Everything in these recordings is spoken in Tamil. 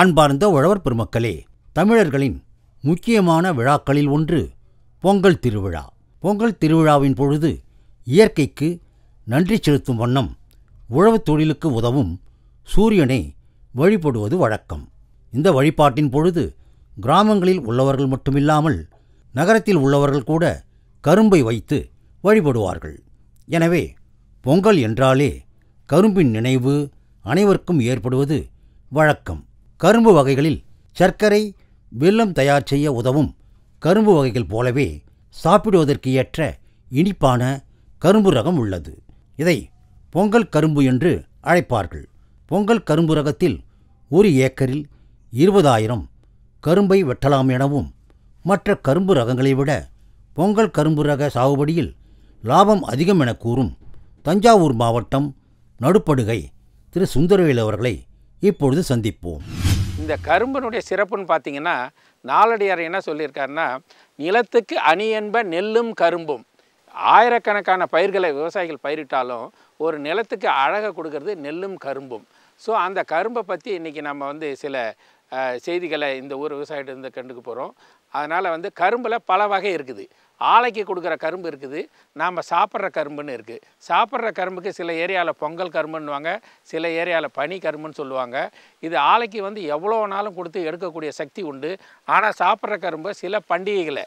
அன்பார்ந்த உழவர் பெருமக்களே தமிழர்களின் முக்கியமான விழாக்களில் ஒன்று பொங்கல் திருவிழா பொங்கல் திருவிழாவின் பொழுது இயற்கைக்கு நன்றி செலுத்தும் வண்ணம் உழவு தொழிலுக்கு உதவும் சூரியனை வழிபடுவது வழக்கம் இந்த வழிபாட்டின் பொழுது கிராமங்களில் உள்ளவர்கள் மட்டுமில்லாமல் நகரத்தில் உள்ளவர்கள் கூட கரும்பை வைத்து வழிபடுவார்கள் எனவே பொங்கல் என்றாலே கரும்பின் நினைவு அனைவருக்கும் ஏற்படுவது வழக்கம் கரும்பு வகைகளில் சர்க்கரை வெல்லம் தயார் செய்ய உதவும் கரும்பு வகைகள் போலவே சாப்பிடுவதற்கு ஏற்ற இனிப்பான கரும்பு ரகம் உள்ளது இதை பொங்கல் கரும்பு என்று அழைப்பார்கள் பொங்கல் கரும்பு ரகத்தில் ஒரு ஏக்கரில் இருபதாயிரம் கரும்பை வெட்டலாம் எனவும் மற்ற கரும்பு ரகங்களை விட பொங்கல் கரும்பு ரக சாகுபடியில் லாபம் அதிகம் என கூறும் தஞ்சாவூர் மாவட்டம் நடுப்படுகை திரு சுந்தரவேல் அவர்களை இப்பொழுது சந்திப்போம் இந்த கரும்பனுடைய சிறப்புன்னு பார்த்தீங்கன்னா நாளடியார் என்ன சொல்லியிருக்காருன்னா நிலத்துக்கு அணி என்ப நெல்லும் கரும்பும் ஆயிரக்கணக்கான பயிர்களை விவசாயிகள் பயிரிட்டாலும் ஒரு நிலத்துக்கு அழகை கொடுக்கறது நெல்லும் கரும்பும் ஸோ அந்த கரும்பை பற்றி இன்றைக்கி நம்ம வந்து சில செய்திகளை இந்த ஊர் விவசாயிகிட்ட இருந்து கண்டுக்க போகிறோம் அதனால் வந்து கரும்பில் பல வகை இருக்குது ஆலைக்கு கொடுக்குற கரும்பு இருக்குது நாம் சாப்பிட்ற கரும்புன்னு இருக்குது சாப்பிட்ற கரும்புக்கு சில ஏரியாவில் பொங்கல் கரும்புன்னுவாங்க சில ஏரியாவில் பனி கரும்புன்னு சொல்லுவாங்க இது ஆலைக்கு வந்து எவ்வளோ நாளும் கொடுத்து எடுக்கக்கூடிய சக்தி உண்டு ஆனால் சாப்பிட்ற கரும்பு சில பண்டிகைகளை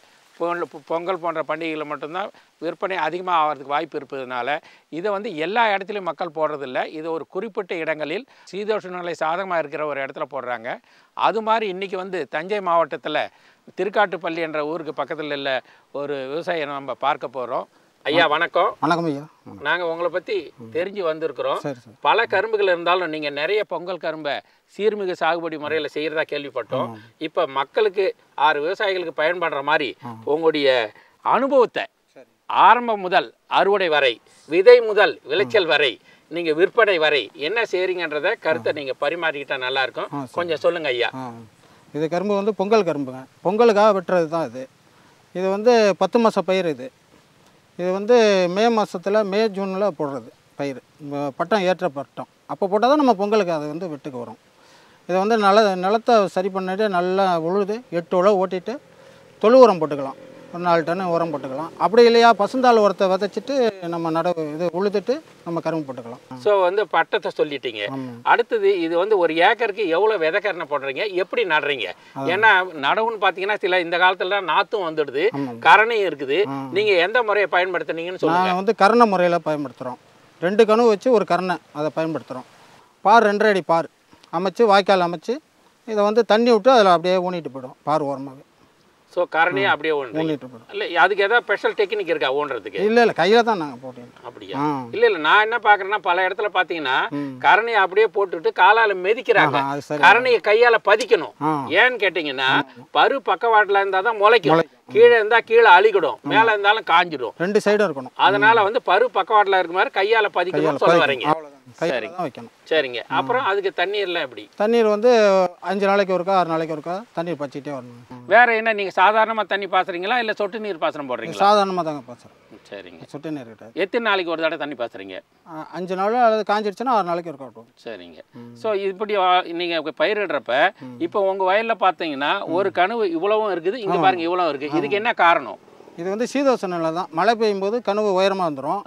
பொங்கல் போன்ற பண்டிகைகளில் மட்டும்தான் விற்பனை அதிகமாக ஆகிறதுக்கு வாய்ப்பு இருப்பதனால இதை வந்து எல்லா இடத்துலையும் மக்கள் போடுறதில்ல இது ஒரு குறிப்பிட்ட இடங்களில் சீதோஷ நிலை சாதகமாக இருக்கிற ஒரு இடத்துல போடுறாங்க அது மாதிரி இன்றைக்கி வந்து தஞ்சை மாவட்டத்தில் திருக்காட்டுப்பள்ளி என்ற ஊருக்கு பக்கத்தில் உள்ள ஒரு விவசாயியை நம்ம பார்க்க போகிறோம் ஐயா வணக்கம் வணக்கம் ஐயா நாங்கள் உங்களை பற்றி தெரிஞ்சு வந்திருக்கிறோம் பல கரும்புகள் இருந்தாலும் நீங்கள் நிறைய பொங்கல் கரும்பை சீர்மிகு சாகுபடி முறையில் செய்கிறதா கேள்விப்பட்டோம் இப்போ மக்களுக்கு ஆறு விவசாயிகளுக்கு பயன்படுற மாதிரி உங்களுடைய அனுபவத்தை ஆரம்பம் முதல் அறுவடை வரை விதை முதல் விளைச்சல் வரை நீங்கள் விற்பனை வரை என்ன செய்கிறீங்கன்றத கருத்தை நீங்கள் பரிமாறிக்கிட்டால் நல்லாயிருக்கும் கொஞ்சம் சொல்லுங்கள் ஐயா இது கரும்பு வந்து பொங்கல் கரும்புங்க பொங்கலுக்காக வெட்டுறது தான் இது இது வந்து பத்து மாத பயிர் இது இது வந்து மே மாதத்தில் மே ஜூனில் போடுறது பயிர் பட்டம் ஏற்ற பட்டம் அப்போ போட்டால் தான் நம்ம பொங்கலுக்கு அது வந்து வெட்டுக்கு வரும் இதை வந்து நல நிலத்தை சரி பண்ணிட்டு நல்லா உழுது எட்டு உழவு ஓட்டிட்டு தொழு உரம் போட்டுக்கலாம் ஒரு நாலு டன் உரம் போட்டுக்கலாம் அப்படி இல்லையா பசுந்தாள் உரத்தை விதைச்சிட்டு நம்ம நடவு இது உழுதுட்டு நம்ம கரும்பு போட்டுக்கலாம் ஸோ வந்து பட்டத்தை சொல்லிட்டீங்க அடுத்தது இது வந்து ஒரு ஏக்கருக்கு எவ்வளோ விதைக்கரணை போடுறீங்க எப்படி நடுறீங்க ஏன்னா நடவுன்னு பார்த்தீங்கன்னா சில இந்த காலத்துல நாற்றும் வந்துடுது கரணையும் இருக்குது நீங்கள் எந்த முறையை பயன்படுத்துனீங்கன்னு சொல்லுங்கள் வந்து கரண முறையில் பயன்படுத்துகிறோம் ரெண்டு கணு வச்சு ஒரு கரணை அதை பயன்படுத்துகிறோம் பார் ரெண்டரை அடி பார் அமைச்சு வாய்க்கால் அமைச்சு இதை வந்து தண்ணி விட்டு அதில் அப்படியே ஊனிட்டு போயிடும் பார் ஓரமாகவே ஸோ காரணியே அப்படியே ஓண்டிட்டு இல்லை அதுக்கு ஏதாவது ஸ்பெஷல் டெக்னிக் இருக்கா ஓண்டுறதுக்கு இல்லை இல்லை கையில் தான் நாங்கள் போட்டோம் அப்படியா இல்லை இல்லை நான் என்ன பார்க்குறேன்னா பல இடத்துல பார்த்தீங்கன்னா கரணியை அப்படியே போட்டுட்டு காலால் மெதிக்கிறாங்க கரணியை கையால் பதிக்கணும் ஏன்னு கேட்டிங்கன்னா பரு பக்கவாட்டில் இருந்தால் தான் முளைக்கும் கீழே இருந்தால் கீழே அழிக்கிடும் மேலே இருந்தாலும் காஞ்சிடும் ரெண்டு சைடும் இருக்கணும் அதனால வந்து பரு பக்கவாட்டில் இருக்கிற மாதிரி கையால் பதிக்கணும்னு சொல்ல வரீங்க சரிங்க வைக்கணும் சரிங்க அப்புறம் அதுக்கு தண்ணீர் தண்ணீர்லாம் எப்படி தண்ணீர் வந்து அஞ்சு நாளைக்கு ஒருக்கா ஆறு நாளைக்கு ஒருக்கா தண்ணீர் பச்சிட்டே வரணும் வேற என்ன நீங்கள் சாதாரணமாக தண்ணி பாசுறீங்களா இல்லை சொட்டு நீர் பாசனம் போடுறீங்க சாதாரணமாக தாங்க பாசுறோம் சரிங்க சொட்டு நீர் கிட்ட எத்தனை நாளைக்கு ஒரு தடவை தண்ணி பாசுறீங்க அஞ்சு நாள் அல்லது காஞ்சிடுச்சுன்னா ஆறு நாளைக்கு இருக்கட்டும் சரிங்க ஸோ இப்படி நீங்கள் பயிரிடுறப்ப இப்போ உங்கள் வயலில் பார்த்தீங்கன்னா ஒரு கனவு இவ்வளவும் இருக்குது இங்கே பாருங்க இவ்வளோ இருக்குது இதுக்கு என்ன காரணம் இது வந்து சீதோஷ நிலை தான் மழை பெய்யும் போது கனவு உயரமாக வந்துடும்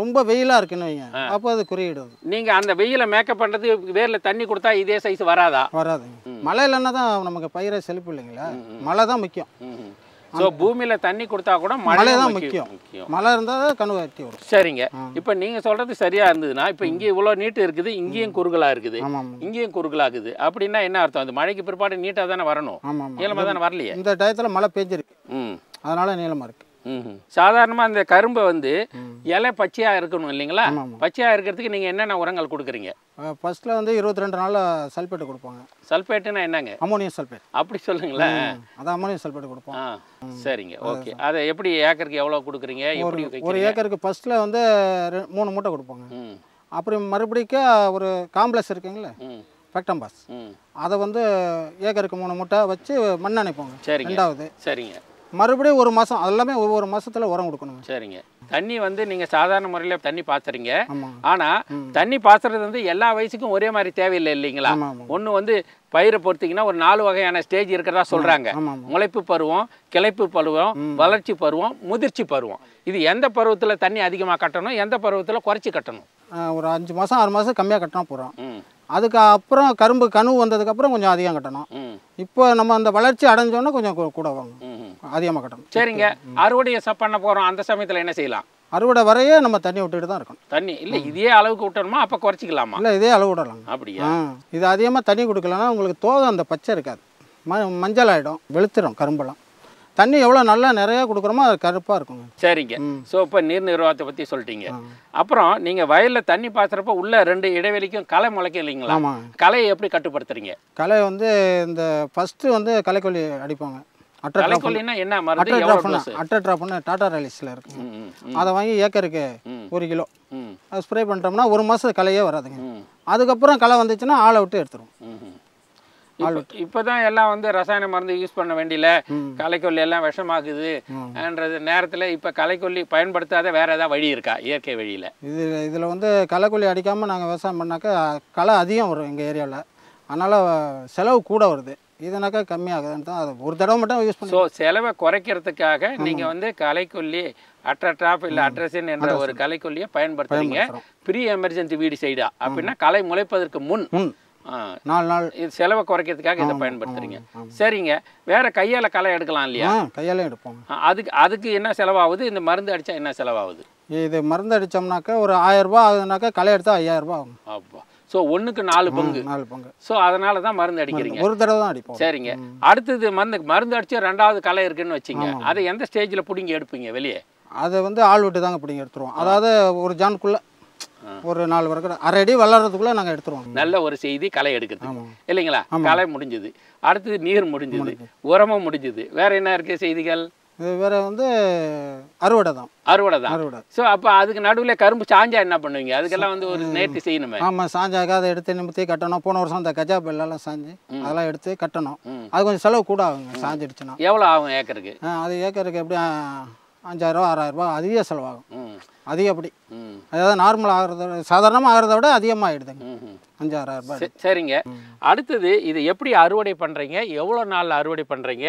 ரொம்ப வெயிலாக இருக்குன்னு வைங்க அப்போ அது குறியிடும் நீங்கள் அந்த வெயிலை மேக்கப் பண்ணுறது வேரில் தண்ணி கொடுத்தா இதே சைஸ் வராதா வராது மழை இல்லைன்னா தான் நமக்கு பயிரை செழிப்பு இல்லைங்களா மழை தான் முக்கியம் ஸோ பூமியில் தண்ணி கொடுத்தா கூட மழை தான் முக்கியம் மழை இருந்தால் தான் கனவு எட்டி வரும் சரிங்க இப்போ நீங்கள் சொல்கிறது சரியாக இருந்ததுன்னா இப்போ இங்கே இவ்வளோ நீட்டு இருக்குது இங்கேயும் குறுகலாக இருக்குது இங்கேயும் குறுகலாகுது அப்படின்னா என்ன அர்த்தம் அது மழைக்கு பிற்பாடு நீட்டாக தானே வரணும் இயலமாக தானே வரலையே இந்த டயத்தில் மழை பெஞ்சிருக்கு ம் அதனால நீளமாக இருக்குது சாதாரணமாக அந்த கரும்பை வந்து இலை பச்சையாக இருக்கணும் இல்லைங்களா பச்சையாக இருக்கிறதுக்கு நீங்கள் என்னென்ன உரங்கள் கொடுக்குறீங்க ஃபர்ஸ்ட்டில் வந்து இருபத்தி ரெண்டு நாளில் சல்ஃபேட்டு கொடுப்பாங்க சல்ஃபேட்டுனா என்னங்க அமோனியம் சல்ஃபேட் அப்படி சொல்லுங்களா அதான் அமோனியம் சல்பேட் கொடுப்போம் சரிங்க ஓகே அதை எப்படி ஏக்கருக்கு எவ்வளோ கொடுக்குறீங்க எப்படி ஒரு ஏக்கருக்கு ஃபர்ஸ்ட்டில் வந்து மூணு மூட்டை கொடுப்பாங்க அப்புறம் மறுபடியும் ஒரு காம்ப்ளெக்ஸ் இருக்குங்களே ஃபேக்டம்பாஸ் அதை வந்து ஏக்கருக்கு மூணு மூட்டை வச்சு மண் சரி ரெண்டாவது சரிங்க மறுபடியும் ஒரு மாதம் எல்லாமே ஒவ்வொரு மாதத்தில் உரம் கொடுக்கணும் சரிங்க தண்ணி வந்து நீங்கள் சாதாரண முறையில் தண்ணி பாய்ச்சுறீங்க ஆனால் தண்ணி பாய்ச்சுறது வந்து எல்லா வயசுக்கும் ஒரே மாதிரி தேவையில்லை இல்லைங்களா ஒன்று வந்து பயிரை பொறுத்தீங்கன்னா ஒரு நாலு வகையான ஸ்டேஜ் இருக்கிறதா சொல்கிறாங்க முளைப்பு பருவம் கிளைப்பு பருவம் வளர்ச்சி பருவம் முதிர்ச்சி பருவம் இது எந்த பருவத்தில் தண்ணி அதிகமாக கட்டணும் எந்த பருவத்தில் குறைச்சி கட்டணும் ஒரு அஞ்சு மாதம் ஆறு மாதம் கம்மியாக கட்டினா போகிறோம் அதுக்கு அப்புறம் கரும்பு கனவு வந்ததுக்கப்புறம் கொஞ்சம் அதிகம் கட்டணும் இப்போ நம்ம அந்த வளர்ச்சி அடைஞ்சோன்னா கொஞ்சம் கூட வாங்கணும் அதிகமாக கட்டணும் சரிங்க அறுவடையை பண்ண போகிறோம் அந்த சமயத்தில் என்ன செய்யலாம் அறுவடை வரையே நம்ம தண்ணி விட்டுட்டு தான் இருக்கணும் தண்ணி இல்லை இதே அளவுக்கு விட்டணுமா அப்போ குறைச்சிக்கலாமா இல்லை இதே அளவு விடலாம் அப்படியா இது அதிகமாக தண்ணி கொடுக்கலன்னா உங்களுக்கு தோதம் அந்த பச்சை இருக்காது ம மஞ்சள் ஆகிடும் வெளுத்துடும் கரும்பெல்லாம் தண்ணி எவ்வளோ நல்லா நிறையா கொடுக்குறோமோ அது கருப்பாக இருக்கும் சரிங்க ஸோ இப்போ நீர் நிர்வாகத்தை பற்றி சொல்லிட்டீங்க அப்புறம் நீங்கள் வயலில் தண்ணி பாய்ச்சுறப்ப உள்ள ரெண்டு இடைவெளிக்கும் களை முளைக்க இல்லைங்களா ஆமாம் எப்படி கட்டுப்படுத்துறீங்க களை வந்து இந்த ஃபஸ்ட்டு வந்து களைக்கொல்லி அடிப்பாங்க தலைக்கொல்லினா என்ன இருக்கு அதை வாங்கி ஏக்கருக்கு ஒரு கிலோ ஸ்ப்ரே பண்ணிட்டோம்னா ஒரு வராதுங்க அதுக்கப்புறம் களை வந்துச்சுன்னா ஆள் எடுத்துரும் இப்போதான் எல்லாம் வந்து ரசாயன மருந்து யூஸ் பண்ண களைக்கொல்லி எல்லாம் நேரத்தில் இப்போ களைக்கொல்லி பயன்படுத்தாத வேற வழி இருக்கா இயற்கை வழியில் இது இதில் வந்து களைக்கொல்லி நாங்கள் விவசாயம் பண்ணாக்க களை அதிகம் வரும் எங்கள் ஏரியாவில் அதனால் செலவு கூட வருது இதனாக்கா கம்மியாகுதுன்னு தான் ஒரு தடவை மட்டும் யூஸ் பண்ணி ஸோ செலவை குறைக்கிறதுக்காக நீங்கள் வந்து கலைக்கொல்லி அட்ராட்ராப் இல்லை அட்ரஸின் என்ற ஒரு கலைக்கொல்லியை பயன்படுத்துறீங்க ப்ரீ எமர்ஜென்சி வீடு சைடா அப்படின்னா கலை முளைப்பதற்கு முன் நாலு நாள் இது செலவை குறைக்கிறதுக்காக இதை பயன்படுத்துறீங்க சரிங்க வேற கையால் களை எடுக்கலாம் இல்லையா கையாலே எடுப்போம் அதுக்கு அதுக்கு என்ன செலவாகுது இந்த மருந்து அடித்தா என்ன செலவாகுது இது மருந்து அடிச்சோம்னாக்க ஒரு ஆயிரம் ரூபாய் ஆகுதுனாக்கா களை எடுத்தால் ஐயாயிரம் ரூபாய் ஆகும் அப்பா ஸோ ஒன்றுக்கு நாலு பங்கு நாலு பங்கு ஸோ அதனால தான் மருந்து அடிக்கிறீங்க ஒரு தடவை தான் அடிப்போம் சரிங்க அடுத்தது மருந்து மருந்து அடித்து ரெண்டாவது களை இருக்குன்னு வச்சுங்க அதை எந்த ஸ்டேஜில் பிடிங்கி எடுப்பீங்க வெளியே அதை வந்து ஆள் விட்டு தாங்க பிடிங்கி எடுத்துருவோம் அதாவது ஒரு ஜான்குள்ளே ஒரு நாலு வரைக்கும் அரை அடி வளர்றதுக்குள்ளே நாங்கள் எடுத்துருவோம் நல்ல ஒரு செய்தி களை எடுக்குது இல்லைங்களா களை முடிஞ்சுது அடுத்தது நீர் முடிஞ்சுது உரமும் முடிஞ்சுது வேற என்ன இருக்குது செய்திகள் இது வேற வந்து அறுவடை தான் அறுவடை தான் அறுவடை ஸோ அப்போ அதுக்கு நடுவில் கரும்பு சாஞ்சா என்ன பண்ணுவீங்க அதுக்கெல்லாம் வந்து ஒரு நேர்த்தி செய்யணுமே ஆமாம் சாஞ்சாக்க அதை எடுத்து நிமித்தி கட்டணும் போன வருஷம் அந்த கஜா பெல்லாம் சாஞ்சு அதெல்லாம் எடுத்து கட்டணும் அது கொஞ்சம் செலவு கூட ஆகுங்க சாஞ்சிடுச்சுன்னா எவ்வளோ ஆகும் ஏக்கருக்கு அது ஏக்கருக்கு எப்படியும் அஞ்சாயிரரூவா ஆறாயிரரூபா அதிக செலவாகும் அதிகப்படி அதாவது நார்மல் ஆகிறத சாதாரணமாக ஆகிறத விட அதிகமாக ஆகிடுதுங்க அஞ்சு சரிங்க அடுத்தது இது எப்படி அறுவடை பண்ணுறீங்க எவ்வளோ நாளில் அறுவடை பண்ணுறீங்க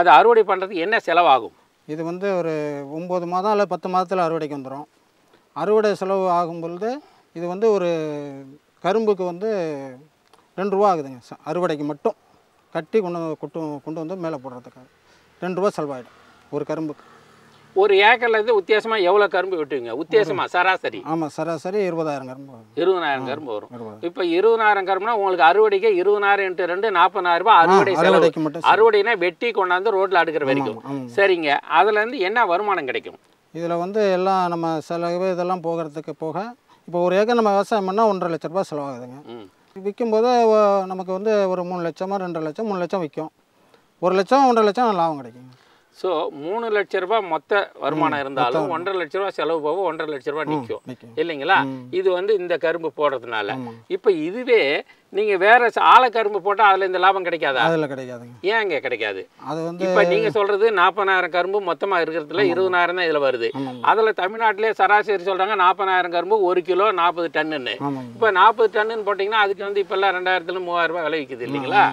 அது அறுவடை பண்ணுறதுக்கு என்ன செலவாகும் இது வந்து ஒரு ஒம்பது மாதம் இல்லை பத்து மாதத்தில் அறுவடைக்கு வந்துடும் அறுவடை செலவு ஆகும்பொழுது இது வந்து ஒரு கரும்புக்கு வந்து ரெண்டு ரூபா ஆகுதுங்க அறுவடைக்கு மட்டும் கட்டி கொண்டு கொட்டு கொண்டு வந்து மேலே போடுறதுக்காக ரெண்டு ரூபா செலவாயிடும் ஒரு கரும்புக்கு ஒரு ஏக்கர்ல இருந்து வித்தியாசமாக எவ்வளோ கரும்பு விட்டுவீங்க வித்தியாசமாக சராசரி ஆமாம் சராசரி இருபதாயிரம் கரும்பு இருபதாயிரம் கரும்பு வரும் இப்போ இருபதாயிரம் கரும்புனா உங்களுக்கு அறுவடைக்கு இருபதாயிரம் இன்ட்டு ரெண்டு நாற்பதாயிரம் ரூபாய் அறுவடை செலவு அறுவடைனா வெட்டி கொண்டாந்து ரோட்டில் அடுக்கிற வரைக்கும் சரிங்க அதுலேருந்து என்ன வருமானம் கிடைக்கும் இதில் வந்து எல்லாம் நம்ம செலவு இதெல்லாம் போகிறதுக்கு போக இப்போ ஒரு ஏக்கர் நம்ம விவசாயம் பண்ணால் ஒன்றரை லட்ச ரூபா செலவாகுதுங்க விற்கும்போது நமக்கு வந்து ஒரு மூணு லட்சமாக ரெண்டரை லட்சம் மூணு லட்சம் விற்கும் ஒரு லட்சம் ஒன்றரை லட்சம் லாபம் கிடைக்குங்க ஸோ மூணு லட்ச ரூபாய் மொத்த வருமானம் இருந்தாலும் ஒன்றரை லட்ச ரூபாய் செலவு போக ஒன்றரை லட்ச ரூபாய் நிற்கும் இல்லைங்களா இது வந்து இந்த கரும்பு போடுறதுனால இப்போ இதுவே நீங்கள் வேறு கரும்பு போட்டால் அதில் இந்த லாபம் கிடைக்காதா அதில் கிடைக்காதுங்க ஏங்க கிடைக்காது அது வந்து இப்போ நீங்கள் சொல்கிறது நாற்பதாயிரம் கரும்பு மொத்தமாக இருக்கிறதுல இருபதாயிரம் தான் இதில் வருது அதில் தமிழ்நாட்டிலே சராசரி சொல்கிறாங்க நாற்பதாயிரம் கரும்பு ஒரு கிலோ நாற்பது டன்னுன்னு இப்போ நாற்பது டன்னுன்னு போட்டிங்கன்னா அதுக்கு வந்து இப்போல்லாம் ரெண்டாயிரத்துல மூவாயிரம் ரூபாய் விளைவிக்குது இல்லைங்களா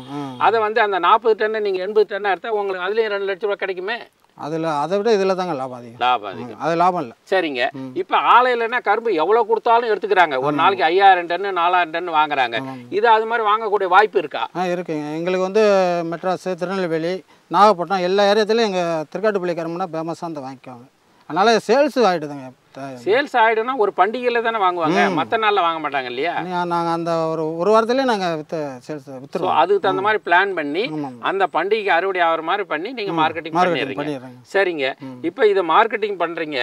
அதை வந்து அந்த நாற்பது டன்னு நீங்கள் எண்பது டன்னாக எடுத்தால் உங்களுக்கு அதுலேயும் ரெண்டு லட்ச ரூபா கிடைக்குமே அதில் அதை விட இதில் தாங்க லாபம் அதிகம் லாபம் அதிகம் அது லாபம் இல்லை சரிங்க இப்போ ஆலையிலன்னா கரும்பு எவ்வளோ கொடுத்தாலும் எடுத்துக்கிறாங்க ஒரு நாளைக்கு ஐயாயிரம் டன்னு நாலாயிரம் டன்னு வாங்குறாங்க இது அது மாதிரி வாங்கக்கூடிய வாய்ப்பு இருக்கா ஆ இருக்குங்க எங்களுக்கு வந்து மெட்ராஸு திருநெல்வேலி நாகப்பட்டினம் எல்லா ஏரியாத்துலையும் எங்கள் திருக்காட்டுப்பள்ளி கரும்புனா ஃபேமஸாக வந்து வாங்கிக்குவாங்க அதனால் சேல்ஸு ஆகிடுதுங்க சேல்ஸ் ஆகிடும்னா ஒரு பண்டிகையில் தானே வாங்குவாங்க மற்ற நாளில் வாங்க மாட்டாங்க இல்லையா நாங்கள் அந்த ஒரு ஒரு வாரத்துலேயே நாங்கள் சேல்ஸ் வித்துருவோம் அதுக்கு தகுந்த மாதிரி பிளான் பண்ணி அந்த பண்டிகைக்கு அறுவடை ஆகிற மாதிரி பண்ணி நீங்கள் மார்க்கெட்டிங் பண்ணிடுறீங்க சரிங்க இப்போ இதை மார்க்கெட்டிங் பண்ணுறீங்க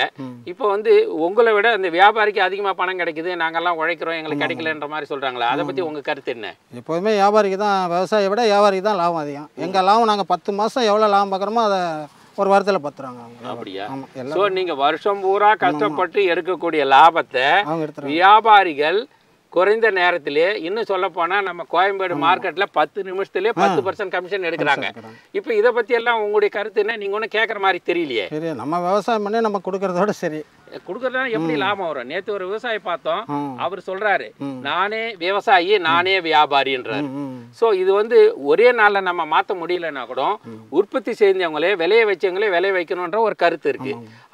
இப்போ வந்து உங்களை விட அந்த வியாபாரிக்கு அதிகமாக பணம் கிடைக்குது நாங்கள்லாம் உழைக்கிறோம் எங்களுக்கு கிடைக்கலன்ற மாதிரி சொல்கிறாங்களா அதை பற்றி உங்கள் கருத்து என்ன எப்போதுமே வியாபாரிக்கு தான் விவசாயியை விட வியாபாரிக்கு தான் லாபம் அதிகம் எங்கள் லாபம் நாங்கள் பத்து மாதம் எவ்வளோ லாபம் பார்க்குறோமோ அதை ஒரு வாரத்தில் பத்துறாங்க அப்படியா ஸோ நீங்கள் வருஷம் பூரா கஷ்டப்பட்டு எடுக்கக்கூடிய லாபத்தை வியாபாரிகள் குறைந்த நேரத்திலே இன்னும் சொல்ல போனால் நம்ம கோயம்பேடு மார்க்கெட்டில் பத்து நிமிஷத்துலேயே பத்து பர்சன்ட் கமிஷன் எடுக்கிறாங்க இப்போ இதை பற்றி எல்லாம் உங்களுடைய கருத்து என்ன நீங்கள் ஒன்றும் கேட்குற மாதிரி தெரியலையே நம்ம விவசாயம் பண்ணி நம்ம கொடுக்குறதோட சரி கொடுக்கறதுனால எப்படி லாபம் வரும் நேத்து ஒரு விவசாயி பார்த்தோம் அவர் சொல்றாரு நானே விவசாயி நானே வியாபாரின்றார் ஸோ இது வந்து ஒரே நாளில் நம்ம மாற்ற முடியலன்னா கூட உற்பத்தி செஞ்சவங்களே விலையை வச்சவங்களே விலையை வைக்கணுன்ற ஒரு கருத்து இருக்கு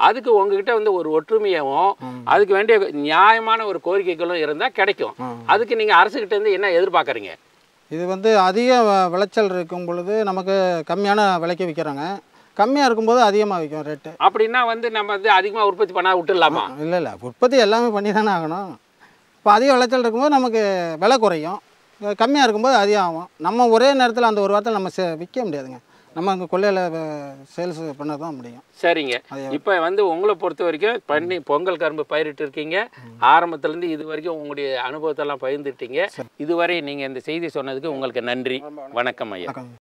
அதுக்கு உங்ககிட்ட வந்து ஒரு ஒற்றுமையாகவும் அதுக்கு வேண்டிய நியாயமான ஒரு கோரிக்கைகளும் இருந்தால் கிடைக்கும் அதுக்கு நீங்கள் அரசுகிட்ட இருந்து என்ன எதிர்பார்க்குறீங்க இது வந்து அதிக விளைச்சல் இருக்கும் பொழுது நமக்கு கம்மியான விலைக்கு விற்கிறாங்க கம்மியாக இருக்கும்போது அதிகமாக விற்கும் ரேட்டு அப்படின்னா வந்து நம்ம வந்து அதிகமாக உற்பத்தி பண்ணால் விட்டுடலாமா இல்லை இல்லை உற்பத்தி எல்லாமே பண்ணி தானே ஆகணும் இப்போ அதிக விளைச்சல் இருக்கும்போது நமக்கு விலை குறையும் கம்மியாக இருக்கும்போது அதிகம் ஆகும் நம்ம ஒரே நேரத்தில் அந்த ஒரு வாரத்தில் நம்ம விற்க முடியாதுங்க நம்ம அங்கே கொள்ளையில் சேல்ஸ் பண்ண தான் முடியும் சரிங்க இப்போ வந்து உங்களை பொறுத்த வரைக்கும் பண்ணி பொங்கல் கரும்பு பயிரிட்டு இருக்கீங்க ஆரம்பத்துலேருந்து இது வரைக்கும் உங்களுடைய அனுபவத்தெல்லாம் பகிர்ந்துட்டீங்க இதுவரை நீங்கள் இந்த செய்தி சொன்னதுக்கு உங்களுக்கு நன்றி வணக்கம் ஐயா